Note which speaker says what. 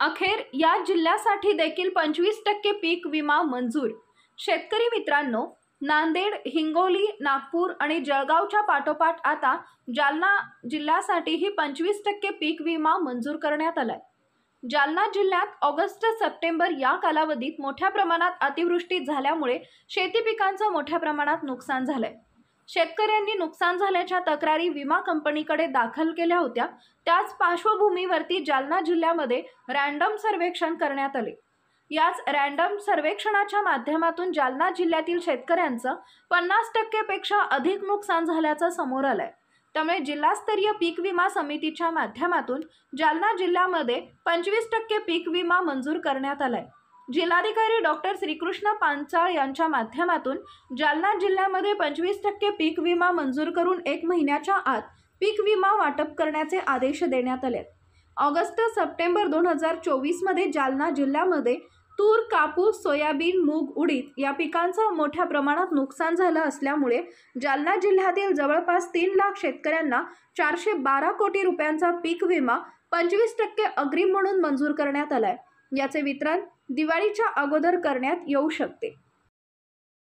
Speaker 1: अखेर या जिल्ह्यासाठी देखील पंचवीस टक्के पीक विमा मंजूर शेतकरी मित्रांनो नांदेड हिंगोली नागपूर आणि जळगावच्या पाठोपाठ आता जालना जिल्ह्यासाठीही पंचवीस टक्के पीक विमा मंजूर करण्यात आलाय जालना जिल्ह्यात ऑगस्ट सप्टेंबर या कालावधीत मोठ्या प्रमाणात अतिवृष्टी झाल्यामुळे शेती पिकांचं मोठ्या प्रमाणात नुकसान झालंय शेतकऱ्यांनी नुकसान झाल्याच्या तक्रारी विमा कंपनीकडे दाखल केल्या होत्या त्याच पार्श्वभूमीवरती जालना जिल्ह्यामध्ये रँडम सर्वेक्षण करण्यात आले याच रँडम सर्वेक्षणाच्या माध्यमातून जालना जिल्ह्यातील शेतकऱ्यांचं पन्नास टक्केपेक्षा अधिक नुकसान झाल्याचं समोर आलंय त्यामुळे जिल्हास्तरीय पीक विमा समितीच्या माध्यमातून जालना जिल्ह्यामध्ये पंचवीस टक्के पीक विमा मंजूर करण्यात आलाय जिल्हाधिकारी डॉक्टर श्रीकृष्ण पांचाळ यांच्या माध्यमातून जालना जिल्ह्यामध्ये पंचवीस टक्के पीक विमा मंजूर करून एक महिन्याच्या आत पीक विमा वाटप करण्याचे आदेश देण्यात आले ऑगस्ट सप्टेंबर दोन हजार चोवीसमध्ये जालना जिल्ह्यामध्ये तूर कापूस सोयाबीन मूग उडीद या पिकांचं मोठ्या प्रमाणात नुकसान झालं असल्यामुळे जालना जिल्ह्यातील जवळपास तीन लाख शेतकऱ्यांना चारशे बारा कोटी रुपयांचा पीक विमा पंचवीस टक्के अग्रिम म्हणून मंजूर करण्यात आला आहे याचे वितरण दिवाळीच्या अगोदर करण्यात येऊ शकते